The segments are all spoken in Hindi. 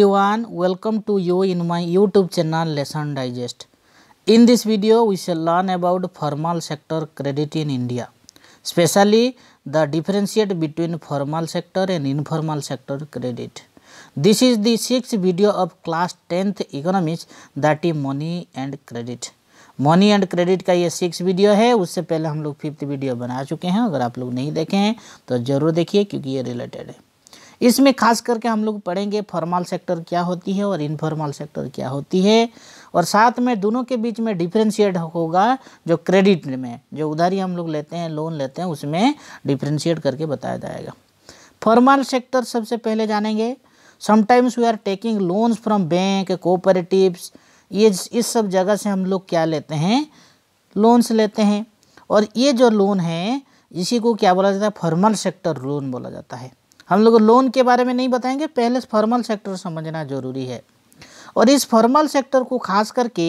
everyone welcome to you in my youtube channel lesson digest in this video we shall learn about formal sector credit in india especially the differentiate between formal sector and informal sector credit this is the sixth video of class 10th economics that is money and credit money and credit का ये सिक्स वीडियो है उससे पहले हम लोग फिफ्थ वीडियो बना चुके हैं अगर आप लोग नहीं देखे हैं तो ज़रूर देखिए क्योंकि ये रिलेटेड है इसमें खास करके हम लोग पढ़ेंगे फॉर्मल सेक्टर क्या होती है और इनफॉर्मल सेक्टर क्या होती है और साथ में दोनों के बीच में डिफ्रेंशिएट होगा जो क्रेडिट में जो उधारी हम लोग लेते हैं लोन लेते हैं उसमें डिफ्रेंशिएट करके बताया जाएगा फॉर्मल सेक्टर सबसे पहले जानेंगे sometimes we are taking loans from bank cooperatives ये इस सब जगह से हम लोग क्या लेते हैं लोन्स लेते हैं और ये जो लोन है इसी को क्या बोला जाता है फॉर्मल सेक्टर लोन बोला जाता है हम लोग लोन के बारे में नहीं बताएंगे पहले फॉर्मल सेक्टर समझना जरूरी है और इस फॉर्मल सेक्टर को खास करके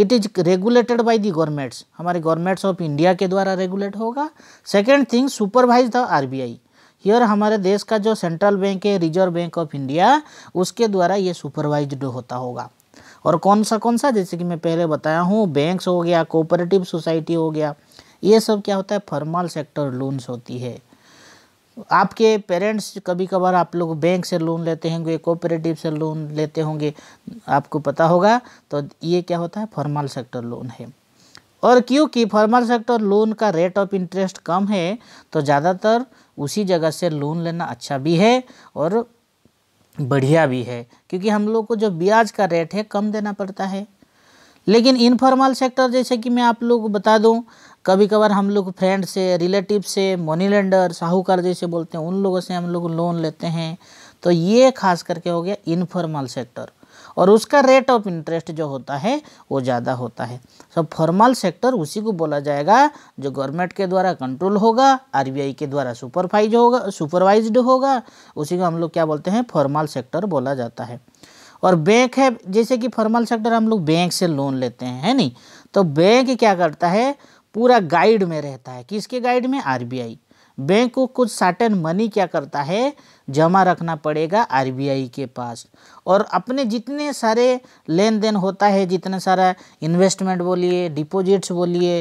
it is regulated by the governments हमारे गवर्नमेंट्स ऑफ इंडिया के द्वारा रेगुलेट होगा second thing supervise the RBI here हमारे देश का जो सेंट्रल बैंक है रिजर्व बैंक ऑफ इंडिया उसके द्वारा ये सुपरवाइज्ड होता होगा और कौन सा कौन सा जैसे कि मैं पहले बताया हूँ बैंक्स हो गया कोऑपरेटिव सोसाइटी हो गया ये सब क्या होता है फॉर्मल सेक्टर लोन्स होती है आपके पेरेंट्स कभी कभार आप लोग बैंक से लोन लेते होंगे कोऑपरेटिव से लोन लेते होंगे आपको पता होगा तो ये क्या होता है फॉर्मल सेक्टर लोन है और क्योंकि फॉर्मल सेक्टर लोन का रेट ऑफ इंटरेस्ट कम है तो ज़्यादातर उसी जगह से लोन लेना अच्छा भी है और बढ़िया भी है क्योंकि हम लोग को जो ब्याज का रेट है कम देना पड़ता है लेकिन इनफॉर्मल सेक्टर जैसे कि मैं आप लोग को बता दूं कभी कभार हम लोग फ्रेंड से रिलेटिव से मनी लेंडर साहूकार जैसे बोलते हैं उन लोगों से हम लोग लोन लेते हैं तो ये खास करके हो गया इनफॉर्मल सेक्टर और उसका रेट ऑफ इंटरेस्ट जो होता है वो ज़्यादा होता है सब फॉर्मल सेक्टर उसी को बोला जाएगा जो गवर्नमेंट के द्वारा कंट्रोल होगा आरबीआई के द्वारा सुपरवाइज होगा सुपरवाइज्ड होगा उसी को हम लोग क्या बोलते हैं फॉर्मल सेक्टर बोला जाता है और बैंक है जैसे कि फॉर्मल सेक्टर हम लोग बैंक से लोन लेते हैं है नहीं तो बैंक क्या करता है पूरा गाइड में रहता है किसके गाइड में आरबीआई बैंक को कुछ साटन मनी क्या करता है जमा रखना पड़ेगा आरबीआई के पास और अपने जितने सारे लेन देन होता है जितना सारा इन्वेस्टमेंट बोलिए डिपॉजिट्स बोलिए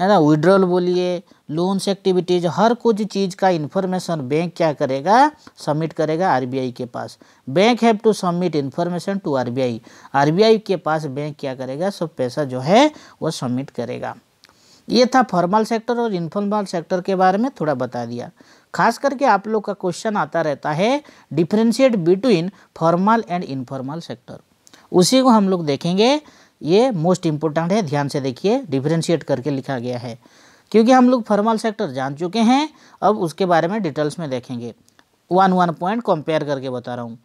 है ना विड्रॉल बोलिए लोन्स एक्टिविटीज हर कुछ चीज़ का इन्फॉर्मेशन बैंक क्या करेगा सबमिट करेगा आरबीआई के पास bank have to submit information to RBI RBI के पास बैंक क्या करेगा सब पैसा जो है वो सबमिट करेगा ये था फॉर्मल सेक्टर और इनफॉर्मल सेक्टर के बारे में थोड़ा बता दिया खास करके आप लोग का क्वेश्चन आता रहता है differentiate between formal and informal sector उसी को हम लोग देखेंगे ये मोस्ट इम्पोर्टेंट है ध्यान से देखिए डिफ्रेंशिएट करके लिखा गया है क्योंकि हम लोग फॉर्मल सेक्टर जान चुके हैं अब उसके बारे में डिटेल्स में देखेंगे वन वन पॉइंट कंपेयर करके बता रहा हूँ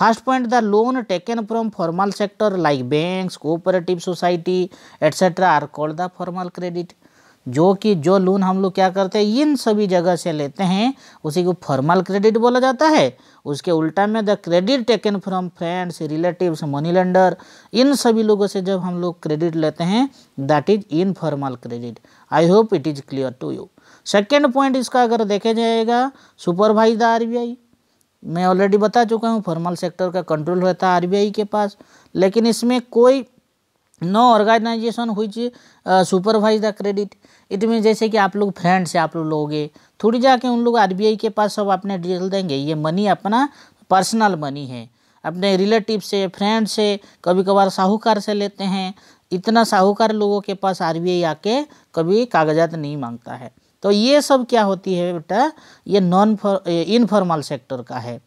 first point the loan taken from formal sector like banks cooperative society etcetera are called the formal credit जो कि जो लोन हम लोग क्या करते हैं इन सभी जगह से लेते हैं उसी को फॉर्मल क्रेडिट बोला जाता है उसके उल्टा में the credit taken from friends relatives money lender इन सभी लोगों से जब हम लोग क्रेडिट लेते हैं that is informal credit I hope it is clear to you second point इसका अगर देखा जाएगा सुपरवाइज द आर मैं ऑलरेडी बता चुका हूँ फॉर्मल सेक्टर का कंट्रोल रहता है आर के पास लेकिन इसमें कोई नो ऑर्गेनाइजेशन हुई uh, supervise the credit it mean जैसे कि आप लोग फ्रेंड से आप लोग लोगे थोड़ी जाके उन लोग आरबीआई के पास सब अपने डिटेल देंगे ये मनी अपना पर्सनल मनी है अपने रिलेटिव से फ्रेंड से कभी कभार साहूकार से लेते हैं इतना साहूकार लोगों के पास आरबीआई आके कभी कागजात नहीं मांगता है तो ये सब क्या होती है बेटा ये नॉन इनफॉर्मल सेक्टर का है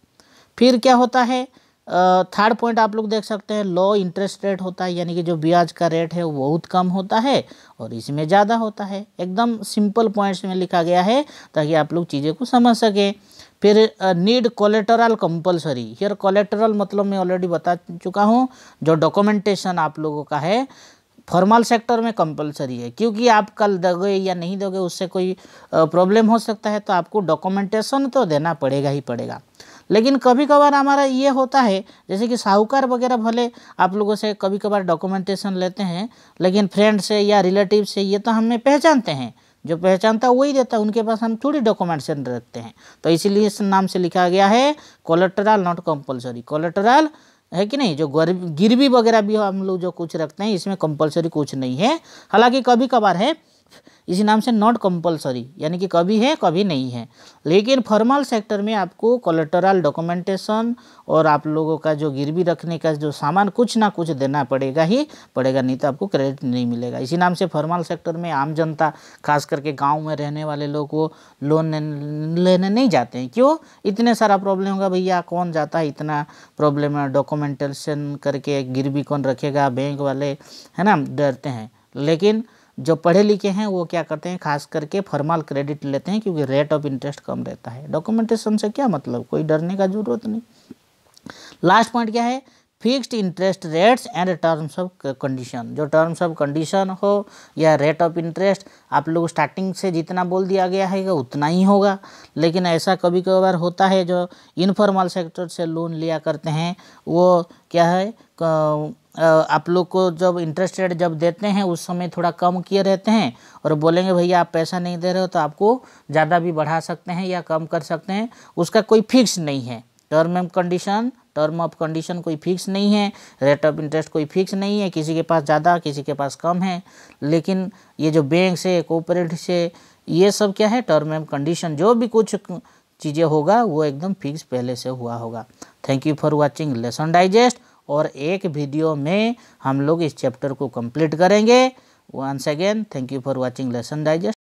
फिर क्या होता है थर्ड पॉइंट आप लोग देख सकते हैं लो इंटरेस्ट रेट होता है यानी कि जो ब्याज का रेट है वो बहुत कम होता है और इसमें ज़्यादा होता है एकदम सिंपल पॉइंट्स में लिखा गया है ताकि आप लोग चीज़ें को समझ सकें फिर need collateral compulsory here collateral मतलब मैं ऑलरेडी बता चुका हूँ जो डॉक्यूमेंटेशन आप लोगों का है फॉर्मल सेक्टर में कंपलसरी है क्योंकि आप कल दोगे या नहीं दोगे उससे कोई प्रॉब्लम हो सकता है तो आपको डॉक्यूमेंटेशन तो देना पड़ेगा ही पड़ेगा लेकिन कभी कभार हमारा ये होता है जैसे कि साहूकार वगैरह भले आप लोगों से कभी कभार डॉक्यूमेंटेशन लेते हैं लेकिन फ्रेंड से या रिलेटिव से ये तो हमें पहचानते हैं जो पहचानता है वही देता है उनके पास हम थोड़ी डॉक्यूमेंटेशन रखते हैं तो इसीलिए इस नाम से लिखा गया है कोलेट्रल नॉट कंपलसरी कोलेट्रल है कि नहीं जो गिरवी वगैरह भी हम लोग जो कुछ रखते हैं इसमें कंपलसरी कुछ नहीं है हालांकि कभी कभार है इसी नाम से नॉट कंपलसरी यानी कि कभी है कभी नहीं है लेकिन फॉर्मल सेक्टर में आपको कोलेटरल डॉक्यूमेंटेशन और आप लोगों का जो गिरवी रखने का जो सामान कुछ ना कुछ देना पड़ेगा ही पड़ेगा नहीं तो आपको क्रेडिट नहीं मिलेगा इसी नाम से फॉर्मल सेक्टर में आम जनता खास करके गाँव में रहने वाले लोग वो लोन लेने नहीं जाते हैं क्यों इतने सारा प्रॉब्लम होगा भैया कौन जाता है इतना प्रॉब्लम है डॉक्यूमेंटेशन करके गिरवी कौन रखेगा बैंक वाले है ना डरते हैं लेकिन जो पढ़े लिखे हैं वो क्या करते हैं खास करके फॉर्मल क्रेडिट लेते हैं क्योंकि रेट ऑफ इंटरेस्ट कम रहता है डॉक्यूमेंटेशन से क्या मतलब कोई डरने का जरूरत नहीं लास्ट पॉइंट क्या है fixed interest rates and terms of condition जो टर्म्स ऑफ कंडीशन हो या रेट ऑफ इंटरेस्ट आप लोग स्टार्टिंग से जितना बोल दिया गया है उतना ही होगा लेकिन ऐसा कभी कभार होता है जो इनफॉर्मल सेक्टर से लोन लिया करते हैं वो क्या है आप लोग को जब इंटरेस्ट रेट जब देते हैं उस समय थोड़ा कम किए रहते हैं और बोलेंगे भैया आप पैसा नहीं दे रहे हो तो आपको ज़्यादा भी बढ़ा सकते हैं या कम कर सकते हैं उसका कोई फिक्स नहीं है term and condition term of condition कोई फिक्स नहीं है रेट ऑफ इंटरेस्ट कोई फिक्स नहीं है किसी के पास ज़्यादा किसी के पास कम है लेकिन ये जो बैंक से कोऑपरेटिव से ये सब क्या है टर्म एंड कंडीशन जो भी कुछ चीज़ें होगा वो एकदम फिक्स पहले से हुआ होगा thank you for watching lesson digest और एक वीडियो में हम लोग इस चैप्टर को कंप्लीट करेंगे once again thank you for watching lesson digest